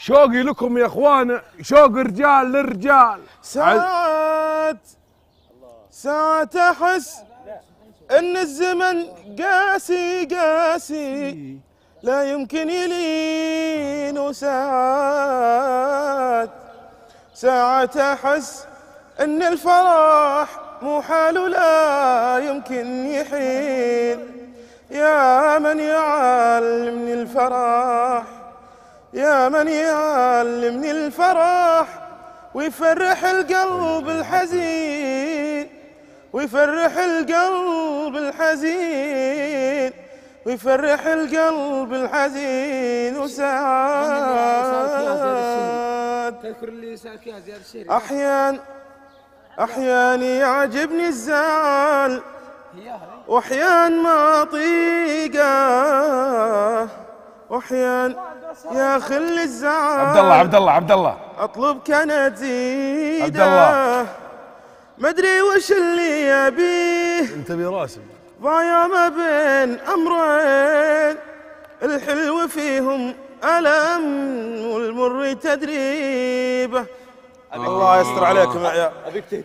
شوقي لكم يا اخوانا شوق رجال للرجال ساعات ساعات احس ان الزمن قاسي قاسي لا يمكن يلين ساعات ساعات احس ان الفرح مو حاله لا يمكن يحين يا من يعلمني الفرح يا من يعلمني الفرح ويفرح القلب الحزين ويفرح القلب الحزين ويفرح القلب الحزين وسعاد أحيان أحيان يعجبني الزعل وأحيان ما أطيقه وأحيان يا خل الزعل عبد الله عبد الله عبد الله اطلبك انا عبد الله ما ادري وش اللي ابيه انت راسم ضايع ما بين امرين الحلو فيهم الم والمر تدريبه الله يستر عليكم يا عيال